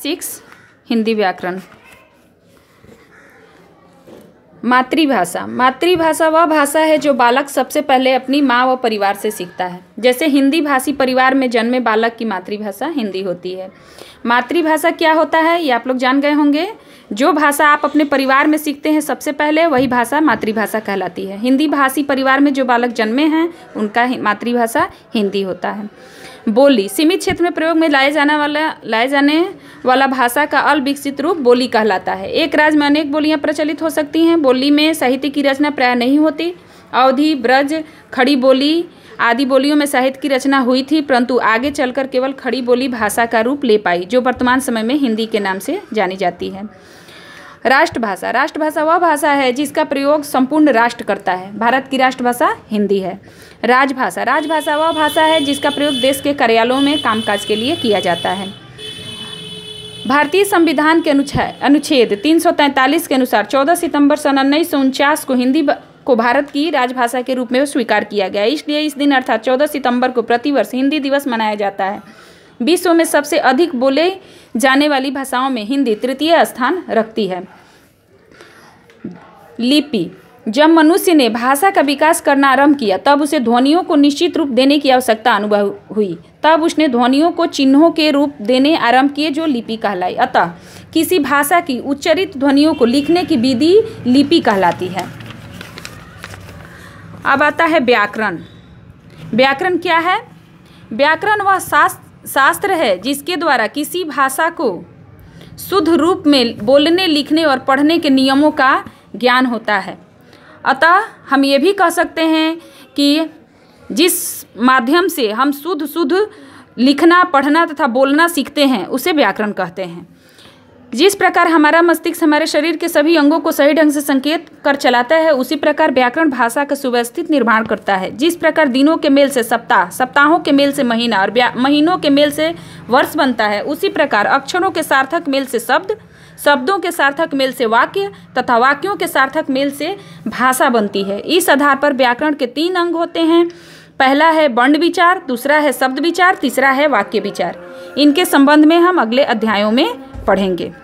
six Hindi व्याकरण मातृभाषा मातृभाषा वह भाषा है जो बालक सबसे पहले अपनी माँ व परिवार से सीखता है जैसे हिंदी भाषी परिवार में जन्मे बालक की मातृभाषा हिंदी होती है मातृभाषा क्या होता है ये आप लोग जान गए होंगे जो भाषा आप अपने परिवार में सीखते हैं सबसे पहले वही भाषा मातृभाषा कहलाती है हिंदी भाषी परिवार में जो बालक जन्मे हैं उनका मातृभाषा हिंदी होता है बोली सीमित क्षेत्र में प्रयोग में लाए जाने वाला लाए जाने वाला भाषा का अल विकसित रूप बोली कहलाता है एक राज्य में अनेक बोलियाँ प्रचलित हो सकती हैं बोली में साहित्य की रचना प्राय नहीं होती अवधि ब्रज खड़ी बोली आदि बोलियों में साहित्य की रचना हुई थी परंतु आगे चलकर केवल खड़ी बोली भाषा का रूप ले पाई जो वर्तमान समय में हिंदी के नाम से जानी जाती है राष्ट्रभाषा राष्ट्रभाषा वह भाषा है जिसका प्रयोग संपूर्ण राष्ट्र करता है भारत की राष्ट्रभाषा हिंदी है राजभाषा राजभाषा वह भाषा है जिसका प्रयोग देश के कार्यालयों में कामकाज के लिए किया जाता है भारतीय संविधान के अनुच्छेद 343 के अनुसार 14 सितंबर सन उन्नीस को हिंदी को भारत की राजभाषा के रूप में स्वीकार किया गया इसलिए इस दिन अर्थात 14 सितंबर को प्रतिवर्ष हिंदी दिवस मनाया जाता है विश्व में सबसे अधिक बोले जाने वाली भाषाओं में हिंदी तृतीय स्थान रखती है लिपि जब मनुष्य ने भाषा का विकास करना आरंभ किया तब उसे ध्वनियों को निश्चित रूप देने की आवश्यकता अनुभव हुई तब उसने ध्वनियों को चिन्हों के रूप देने आरंभ किए जो लिपि कहलाई अतः किसी भाषा की उच्चरित ध्वनियों को लिखने की विधि लिपि कहलाती है अब आता है व्याकरण व्याकरण क्या है व्याकरण वह शास्त्र है जिसके द्वारा किसी भाषा को शुद्ध रूप में बोलने लिखने और पढ़ने के नियमों का ज्ञान होता है अतः हम ये भी कह सकते हैं कि जिस माध्यम से हम शुद्ध शुद्ध लिखना पढ़ना तथा बोलना सीखते हैं उसे व्याकरण कहते हैं जिस प्रकार हमारा मस्तिष्क हमारे शरीर के सभी अंगों को सही ढंग से संकेत कर चलाता है उसी प्रकार व्याकरण भाषा का सुव्यवस्थित निर्माण करता है जिस प्रकार दिनों के मेल से सप्ताह सप्ताहों के मेल से महीना और महीनों के मेल से वर्ष बनता है उसी प्रकार अक्षरों के सार्थक मेल से शब्द शब्दों के सार्थक मेल से वाक्य तथा वाक्यों के सार्थक मेल से भाषा बनती है इस आधार पर व्याकरण के तीन अंग होते हैं पहला है वर्ण विचार दूसरा है शब्द विचार तीसरा है वाक्य विचार इनके संबंध में हम अगले अध्यायों में पढ़ेंगे